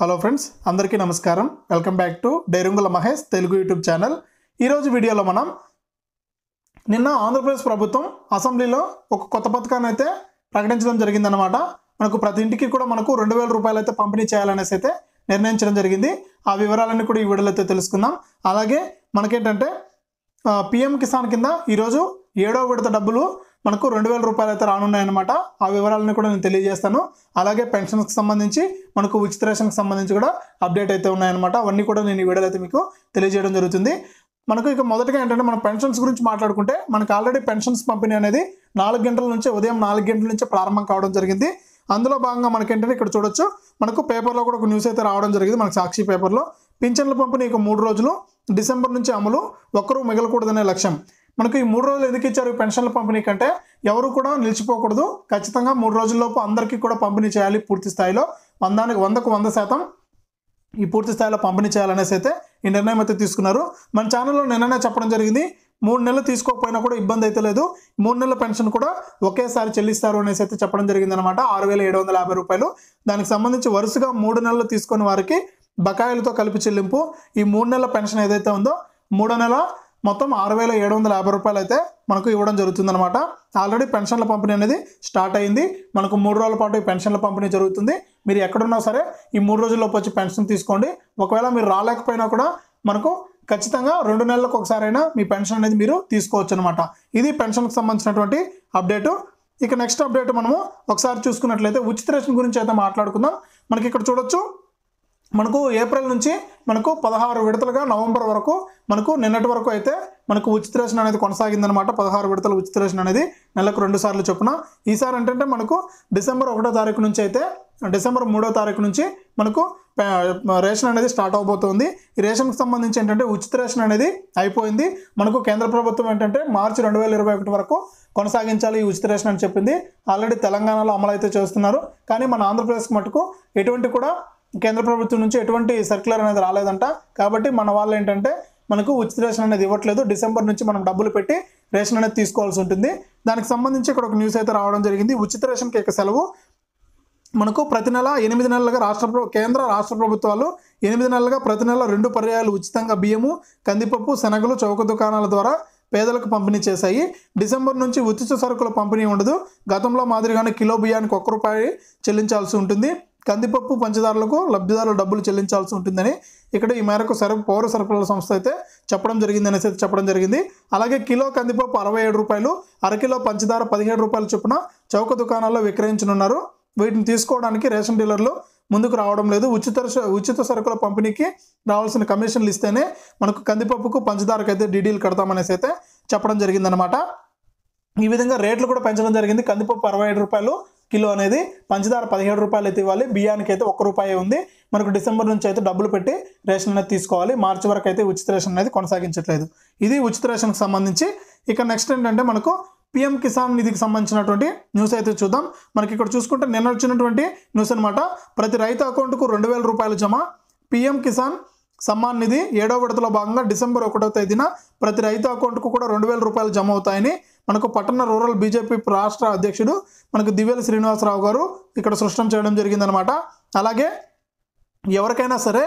hello friends అందరికీ నమస్కారం welcome back to డైరుంగుల మహేష్ తెలుగు యూట్యూబ్ ఛానల్ ఈరోజు వీడియోలో మనం నిన్న ఆంధ్రప్రదేశ్ ప్రభుత్వం అసెంబ్లీలో ఒక కొత్త పథకాన్ని అయితే ప్రకటించడం జరిగిందనమాట మనకు ప్రతి ఇంటికి కూడా మనకు రెండు వేల రూపాయలు అయితే పంపిణీ చేయాలనేసి అయితే నిర్ణయించడం జరిగింది ఆ వివరాలన్నీ కూడా ఈ వీడియోలో అయితే తెలుసుకుందాం అలాగే మనకేంటంటే పిఎం కిసాన్ కింద ఈరోజు ఏడో విడత డబ్బులు మనకు రెండు వేల రూపాయలు అయితే రానున్నాయన్నమాట ఆ వివరాలను కూడా నేను తెలియజేస్తాను అలాగే పెన్షన్కి సంబంధించి మనకు ఉచిత రేషన్కి సంబంధించి కూడా అప్డేట్ అయితే ఉన్నాయన్నమాట అవన్నీ కూడా నేను ఈ వీడియోలో అయితే మీకు తెలియజేయడం జరుగుతుంది మనకు ఇక మొదటగా ఏంటంటే మన పెన్షన్స్ గురించి మాట్లాడుకుంటే మనకు ఆల్రెడీ పెన్షన్స్ పంపిణీ అనేది నాలుగు గంటల నుంచి ఉదయం నాలుగు గంటల నుంచి ప్రారంభం కావడం జరిగింది అందులో భాగంగా మనకేంటంటే ఇక్కడ చూడొచ్చు మనకు పేపర్లో కూడా ఒక న్యూస్ అయితే రావడం జరిగింది మనకు సాక్షి పేపర్లో పింఛన్ల పంపిణీ ఇక మూడు రోజులు డిసెంబర్ నుంచి అమలు ఒక్కరూ మిగలకూడదనే లక్ష్యం మనకు ఈ మూడు రోజులు ఎందుకు ఇచ్చారు పెన్షన్ల పంపిణీ కంటే ఎవరు కూడా నిలిచిపోకూడదు ఖచ్చితంగా మూడు రోజుల్లోపు అందరికీ కూడా పంపిణీ చేయాలి పూర్తి స్థాయిలో వందానికి వందకు వంద శాతం ఈ పూర్తి స్థాయిలో పంపిణీ చేయాలనేసి అయితే ఈ నిర్ణయం అయితే తీసుకున్నారు మన ఛానల్లో నిన్ననే చెప్పడం జరిగింది మూడు నెలలు తీసుకోకపోయినా కూడా ఇబ్బంది అయితే లేదు మూడు నెలల పెన్షన్ కూడా ఒకేసారి చెల్లిస్తారు అనేసి అయితే చెప్పడం జరిగిందనమాట ఆరు వేల ఏడు వందల యాభై రూపాయలు దానికి సంబంధించి వరుసగా మూడు నెలలు తీసుకున్న వారికి బకాయిలతో కలిపి చెల్లింపు ఈ మూడు నెలల పెన్షన్ ఏదైతే ఉందో మూడో నెల మొత్తం ఆరు వేల ఏడు వందల యాభై రూపాయలు అయితే మనకు ఇవ్వడం జరుగుతుంది అనమాట ఆల్రెడీ పెన్షన్ల పంపిణీ అనేది స్టార్ట్ అయింది మనకు మూడు రోజుల పాటు ఈ పెన్షన్ల పంపిణీ జరుగుతుంది మీరు ఎక్కడున్నా సరే ఈ మూడు రోజుల్లోపు వచ్చి పెన్షన్ తీసుకోండి ఒకవేళ మీరు రాలేకపోయినా కూడా మనకు ఖచ్చితంగా రెండు నెలలకు ఒకసారైనా మీ పెన్షన్ అనేది మీరు తీసుకోవచ్చు అనమాట ఇది పెన్షన్కి సంబంధించినటువంటి అప్డేటు ఇక నెక్స్ట్ అప్డేట్ మనము ఒకసారి చూసుకున్నట్లయితే ఉచిత రేషన్ గురించి అయితే మాట్లాడుకుందాం మనకి ఇక్కడ చూడొచ్చు మనకు ఏప్రిల్ నుంచి మనకు పదహారు విడతలుగా నవంబర్ వరకు మనకు నిన్నటి వరకు అయితే మనకు ఉచిత రేషన్ అనేది కొనసాగిందనమాట పదహారు విడతల ఉచిత రేషన్ అనేది నెలకు రెండు సార్లు చొప్పున ఈసారి ఏంటంటే మనకు డిసెంబర్ ఒకటో తారీఖు నుంచి అయితే డిసెంబర్ మూడో తారీఖు నుంచి మనకు రేషన్ అనేది స్టార్ట్ అవబోతోంది ఈ రేషన్కి సంబంధించి ఏంటంటే ఉచిత రేషన్ అనేది అయిపోయింది మనకు కేంద్ర ప్రభుత్వం ఏంటంటే మార్చి రెండు వేల ఇరవై ఒకటి వరకు కొనసాగించాలి ఈ ఉచిత రేషన్ అని చెప్పింది ఆల్రెడీ తెలంగాణలో అమలు అయితే చేస్తున్నారు కానీ మన ఆంధ్రప్రదేశ్కి మటుకు ఎటువంటి కూడా కేంద్ర ప్రభుత్వం నుంచి ఎటువంటి సర్క్యులర్ అనేది రాలేదంట కాబట్టి మన వాళ్ళు ఏంటంటే మనకు ఉచిత రేషన్ అనేది ఇవ్వట్లేదు డిసెంబర్ నుంచి మనం డబ్బులు పెట్టి రేషన్ అనేది తీసుకోవాల్సి ఉంటుంది దానికి సంబంధించి ఇక్కడ ఒక న్యూస్ అయితే రావడం జరిగింది ఉచిత రేషన్కి యొక్క సెలవు మనకు ప్రతి నెల ఎనిమిది నెలలుగా రాష్ట్ర కేంద్ర రాష్ట్ర ప్రభుత్వాలు ఎనిమిది నెలలుగా ప్రతి నెల రెండు పర్యాయాలు ఉచితంగా బియ్యము కందిపప్పు శనగలు చౌక దుకాణాల ద్వారా పేదలకు పంపిణీ చేశాయి డిసెంబర్ నుంచి ఉచిత సరుకుల పంపిణీ ఉండదు గతంలో మాదిరిగానే కిలో బియ్యానికి ఒక్క రూపాయి చెల్లించాల్సి ఉంటుంది కందిపప్పు పంచదారులకు లబ్ధిదారులు డబ్బులు చెల్లించాల్సి ఉంటుందని ఇక్కడ ఈ మేరకు సర పౌర సరఫరాల సంస్థ అయితే చెప్పడం జరిగింది అనేసి అయితే చెప్పడం జరిగింది అలాగే కిలో కందిపప్పు అరవై ఏడు రూపాయలు అరకిలో పంచదార పదిహేడు రూపాయలు చొప్పున చౌక దుకాణాల్లో విక్రయించనున్నారు వీటిని తీసుకోవడానికి రేషన్ డీలర్లు ముందుకు రావడం లేదు ఉచిత ఉచిత సరుకుల పంపిణీకి రావాల్సిన కమిషన్లు ఇస్తేనే మనకు కందిపప్పుకు పంచదారకు అయితే డీడీలు కడతామనేసి అయితే చెప్పడం జరిగిందనమాట ఈ విధంగా రేట్లు కూడా పెంచడం జరిగింది కందిపప్పు అరవై ఐదు రూపాయలు కిలో అనేది పంచదార పదిహేడు రూపాయలు అయితే ఇవ్వాలి బియ్యానికి అయితే ఒక్క రూపాయి ఉంది మనకు డిసెంబర్ నుంచి అయితే డబ్బులు పెట్టి రేషన్ అనేది తీసుకోవాలి మార్చి వరకు అయితే ఉచిత రేషన్ అనేది కొనసాగించట్లేదు ఇది ఉచిత రేషన్కి సంబంధించి ఇక నెక్స్ట్ ఏంటంటే మనకు పిఎం కిసాన్ నిధికి సంబంధించినటువంటి న్యూస్ అయితే చూద్దాం మనకి ఇక్కడ చూసుకుంటే నిన్న వచ్చినటువంటి న్యూస్ అనమాట ప్రతి రైతు అకౌంట్కు రెండు వేల రూపాయలు జమ పిఎం కిసాన్ సమ్మాన్ నిధి ఏడో విడతలో భాగంగా డిసెంబర్ ఒకటో తేదీన ప్రతి రైతు అకౌంట్కు కూడా రెండు వేల రూపాయలు జమ అవుతాయని మనకు పట్టణ రూరల్ బీజేపీ రాష్ట్ర అధ్యక్షుడు మనకు దివ్యల శ్రీనివాసరావు గారు ఇక్కడ సృష్టం చేయడం జరిగిందనమాట అలాగే ఎవరికైనా సరే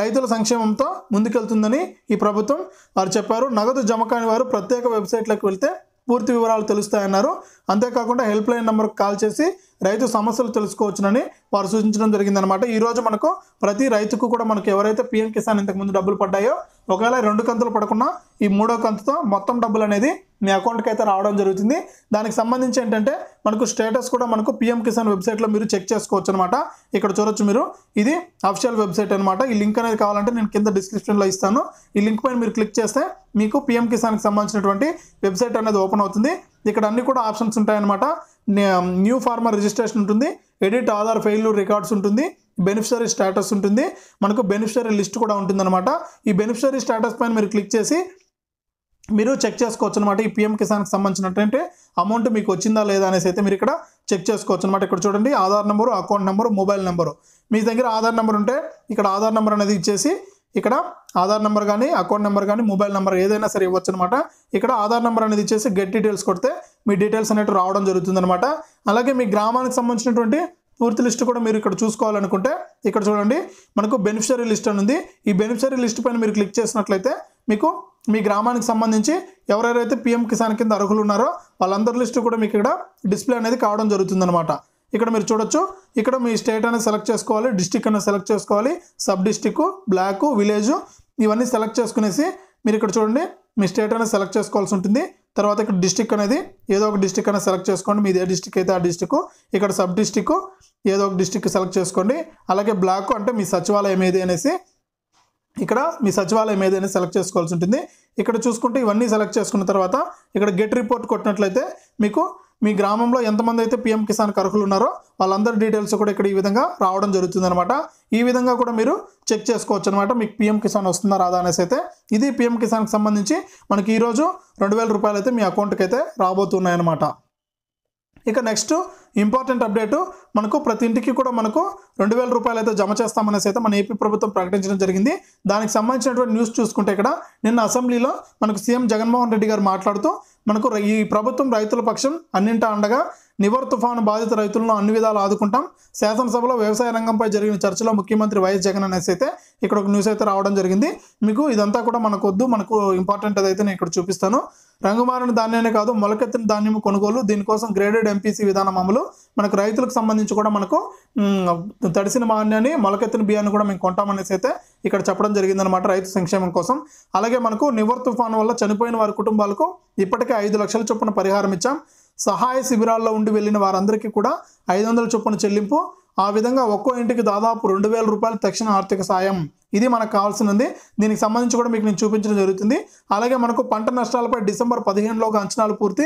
రైతుల సంక్షేమంతో ముందుకెళ్తుందని ఈ ప్రభుత్వం వారు చెప్పారు నగదు జమ కాని వారు ప్రత్యేక వెబ్సైట్లకు వెళ్తే పూర్తి వివరాలు తెలుస్తాయన్నారు అంతేకాకుండా హెల్ప్ లైన్ నెంబర్కి కాల్ చేసి రైతు సమస్యలు తెలుసుకోవచ్చునని వారు సూచించడం జరిగిందనమాట ఈరోజు మనకు ప్రతి రైతుకు కూడా మనకు ఎవరైతే పీఎం కిసాన్ ఇంతకుముందు డబ్బులు పడ్డాయో ఒకవేళ రెండు కంతులు పడకుండా ఈ మూడో కంతుతో మొత్తం డబ్బులు అనేది మీ అకౌంట్కి అయితే రావడం జరుగుతుంది దానికి సంబంధించి ఏంటంటే మనకు స్టేటస్ కూడా మనకు పిఎం కిసాన్ వెబ్సైట్లో మీరు చెక్ చేసుకోవచ్చు అనమాట ఇక్కడ చూడొచ్చు మీరు ఇది అఫిషియల్ వెబ్సైట్ అనమాట ఈ లింక్ అనేది కావాలంటే నేను కింద డిస్క్రిప్షన్లో ఇస్తాను ఈ లింక్ పైన మీరు క్లిక్ చేస్తే మీకు పిఎం కిసాన్కి సంబంధించినటువంటి వెబ్సైట్ అనేది ఓపెన్ అవుతుంది ఇక్కడ అన్ని కూడా ఆప్షన్స్ ఉంటాయన్నమాట న్యూ ఫార్మర్ రిజిస్ట్రేషన్ ఉంటుంది ఎడిట్ ఆధార్ ఫెయిల్ రికార్డ్స్ ఉంటుంది బెనిఫిషరీ స్టేటస్ ఉంటుంది మనకు బెనిఫిషరీ లిస్ట్ కూడా ఉంటుందన్నమాట ఈ బెనిఫిషరీ స్టేటస్ పైన మీరు క్లిక్ చేసి మీరు చెక్ చేసుకోవచ్చు అనమాట ఈ పిఎం కిసాన్కి సంబంధించినటువంటి అమౌంట్ మీకు వచ్చిందా లేదా అనేసి అయితే మీరు ఇక్కడ చెక్ చేసుకోవచ్చు అనమాట ఇక్కడ చూడండి Aadhaar number account number mobile number మీ దగ్గర ఆధార్ నెంబర్ ఉంటే ఇక్కడ ఆధార్ నెంబర్ అనేది ఇచ్చేసి ఇక్కడ ఆధార్ నెంబర్ కానీ అకౌంట్ నెంబర్ కానీ మొబైల్ నెంబర్ ఏదైనా సరే ఇవ్వచ్చు అనమాట ఇక్కడ ఆధార్ నెంబర్ అనేది ఇచ్చేసి గెట్ డీటెయిల్స్ కొడితే మీ డీటెయిల్స్ అనేవి రావడం జరుగుతుందనమాట అలాగే మీ గ్రామానికి సంబంధించినటువంటి పూర్తి లిస్ట్ కూడా మీరు ఇక్కడ చూసుకోవాలనుకుంటే ఇక్కడ చూడండి మనకు బెనిఫిషరీ లిస్ట్ అని ఉంది ఈ బెనిఫిషరీ లిస్ట్ పైన మీరు క్లిక్ చేసినట్లయితే మీకు మీ గ్రామానికి సంబంధించి ఎవరెవరైతే పిఎం కిసాన్ కింద అర్హులు ఉన్నారో వాళ్ళందరి లిస్టు కూడా మీకు ఇక్కడ డిస్ప్లే అనేది కావడం జరుగుతుందనమాట ఇక్కడ మీరు చూడొచ్చు ఇక్కడ మీ స్టేట్ అనేది సెలెక్ట్ చేసుకోవాలి డిస్టిక్ అనేది సెలెక్ట్ చేసుకోవాలి సబ్ డిస్టిక్ బ్లాకు విలేజ్ ఇవన్నీ సెలెక్ట్ చేసుకునేసి మీరు ఇక్కడ చూడండి మీ స్టేట్ అనేది సెలెక్ట్ చేసుకోవాల్సి ఉంటుంది తర్వాత ఇక్కడ డిస్టిక్ అనేది ఏదో ఒక డిస్టిక్ అనేది సెలెక్ట్ చేసుకోండి మీది ఏ డిస్టిక్ అయితే ఆ డిస్టిక్ ఇక్కడ సబ్ డిస్టిక్ ఏదో ఒక డిస్టిక్ సెలెక్ట్ చేసుకోండి అలాగే బ్లాక్ అంటే మీ సచివాలయం ఏది అనేసి ఇక్కడ మీ సచివాలయం ఏది అనేది సెలెక్ట్ చేసుకోవాల్సి ఉంటుంది ఇక్కడ చూసుకుంటే ఇవన్నీ సెలెక్ట్ చేసుకున్న తర్వాత ఇక్కడ గెట్ రిపోర్ట్ కొట్టినట్లయితే మీకు మీ గ్రామంలో ఎంతమంది అయితే పీఎం కిసాన్ అర్హులు ఉన్నారో వాళ్ళందరి డీటెయిల్స్ కూడా ఇక్కడ ఈ విధంగా రావడం జరుగుతుందనమాట ఈ విధంగా కూడా మీరు చెక్ చేసుకోవచ్చు అనమాట మీకు పీఎం కిసాన్ వస్తుందా రాదా అనేసి అయితే ఇది పీఎం కిసాన్కి సంబంధించి మనకి ఈరోజు రెండు వేల రూపాయలు అయితే మీ అకౌంట్కి అయితే రాబోతున్నాయన్నమాట ఇక నెక్స్ట్ ఇంపార్టెంట్ అప్డేటు మనకు ప్రతి ఇంటికి కూడా మనకు రెండు వేల రూపాయలు అయితే జమ చేస్తామనేసి అయితే మన ఏపీ ప్రభుత్వం ప్రకటించడం జరిగింది దానికి సంబంధించినటువంటి న్యూస్ చూసుకుంటే ఇక్కడ నిన్న అసెంబ్లీలో మనకు సీఎం జగన్మోహన్ రెడ్డి గారు మాట్లాడుతూ మనకు ఈ ప్రభుత్వం రైతుల పక్షం అన్నింటా అండగా నివర్ తుఫాను బాధిత రైతులను అన్ని విధాలు ఆదుకుంటాం శాసనసభలో వ్యవసాయ రంగంపై జరిగిన చర్చలో ముఖ్యమంత్రి వైఎస్ జగన్ అనేసి అయితే ఇక్కడ ఒక న్యూస్ అయితే రావడం జరిగింది మీకు ఇదంతా కూడా మనకు వద్దు మనకు ఇంపార్టెంట్ అదైతే నేను ఇక్కడ చూపిస్తాను రంగుమారిన ధాన్యాన్ని కాదు మొలకెత్తిన ధాన్యం కొనుగోలు దీనికోసం గ్రేడెడ్ ఎంపీసీ విధానం అమలు మనకు రైతులకు సంబంధించి కూడా మనకు తడిసిన మాన్యాన్ని మొలకెత్తిన బియ్యాన్ని కూడా మేము కొంటామనేసి అయితే ఇక్కడ చెప్పడం జరిగిందనమాట రైతు సంక్షేమం కోసం అలాగే మనకు నివర్ తుఫాన్ వల్ల చనిపోయిన వారి కుటుంబాలకు ఇప్పటికే ఐదు లక్షల చొప్పున పరిహారం ఇచ్చాం సహాయ శిబిరాల్లో ఉండి వెళ్ళిన వారందరికీ కూడా ఐదు వందల చొప్పున చెల్లింపు ఆ విధంగా ఒక్కో ఇంటికి దాదాపు రెండు వేల రూపాయలు తక్షణ ఆర్థిక సాయం ఇది మనకు కావాల్సింది దీనికి సంబంధించి కూడా మీకు నేను చూపించడం జరుగుతుంది అలాగే మనకు పంట నష్టాలపై డిసెంబర్ పదిహేనులోగా అంచనాలు పూర్తి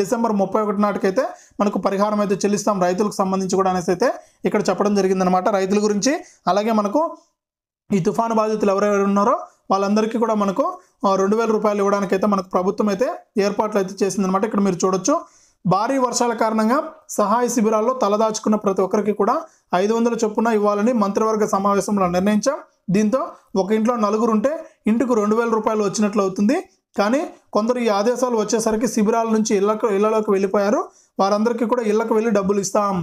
డిసెంబర్ ముప్పై ఒకటి నాటికైతే మనకు పరిహారం అయితే చెల్లిస్తాం రైతులకు సంబంధించి కూడా అనేసి అయితే ఇక్కడ చెప్పడం జరిగిందనమాట రైతుల గురించి అలాగే మనకు ఈ తుఫాను బాధితులు ఎవరెవరు ఉన్నారో వాళ్ళందరికీ కూడా మనకు రెండు వేల రూపాయలు ఇవ్వడానికైతే మనకు ప్రభుత్వం అయితే ఏర్పాట్లు అయితే చేసిందనమాట ఇక్కడ మీరు చూడొచ్చు భారీ వర్షాల కారణంగా సహాయ శిబిరాల్లో తలదాచుకున్న ప్రతి ఒక్కరికి కూడా ఐదు వందల చొప్పున ఇవ్వాలని మంత్రివర్గ సమావేశంలో నిర్ణయించాం దీంతో ఒక ఇంట్లో నలుగురు ఉంటే ఇంటికి రెండు వేల రూపాయలు వచ్చినట్లు అవుతుంది కానీ కొందరు ఈ ఆదేశాలు వచ్చేసరికి శిబిరాల నుంచి ఇళ్లకు ఇళ్లలోకి వెళ్ళిపోయారు వారందరికీ కూడా ఇళ్లకు వెళ్ళి డబ్బులు ఇస్తాం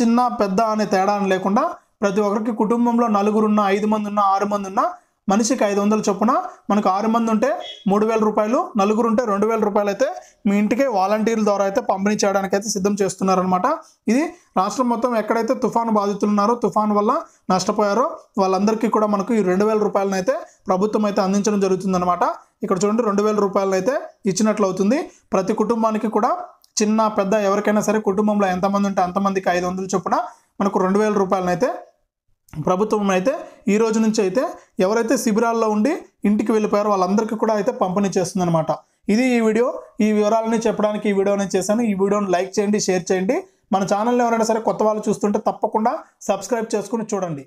చిన్న పెద్ద అనే తేడా లేకుండా ప్రతి ఒక్కరికి కుటుంబంలో నలుగురున్న ఐదు మంది ఉన్నా ఆరు మంది ఉన్నా మనిషికి ఐదు వందల చొప్పున మనకు ఆరు మంది ఉంటే మూడు వేల రూపాయలు నలుగురు ఉంటే రెండు వేల రూపాయలు అయితే మీ ఇంటికి వాలంటీర్ల ద్వారా అయితే పంపిణీ చేయడానికి అయితే సిద్ధం చేస్తున్నారనమాట ఇది రాష్ట్రం మొత్తం ఎక్కడైతే తుఫాను బాధితులు ఉన్నారో తుఫాన్ వల్ల నష్టపోయారో వాళ్ళందరికీ కూడా మనకు ఈ రెండు వేల రూపాయలను అయితే ప్రభుత్వం అయితే అందించడం జరుగుతుందనమాట ఇక్కడ చూడండి రెండు వేల రూపాయలను అయితే ఇచ్చినట్లు అవుతుంది ప్రతి కుటుంబానికి కూడా చిన్న పెద్ద ఎవరికైనా సరే కుటుంబంలో ఎంతమంది ఉంటే అంతమందికి ఐదు వందల చొప్పున మనకు రెండు వేల రూపాయలనైతే ప్రభుత్వం అయితే ఈ రోజు నుంచి అయితే ఎవరైతే శిబిరాల్లో ఉండి ఇంటికి వెళ్ళిపోయారో వాళ్ళందరికీ కూడా అయితే పంపిణీ చేస్తుందన్నమాట ఇది ఈ వీడియో ఈ వివరాలని చెప్పడానికి ఈ వీడియోని చేశాను ఈ వీడియోని లైక్ చేయండి షేర్ చేయండి మన ఛానల్ని ఎవరైనా సరే కొత్త వాళ్ళు చూస్తుంటే తప్పకుండా సబ్స్క్రైబ్ చేసుకుని చూడండి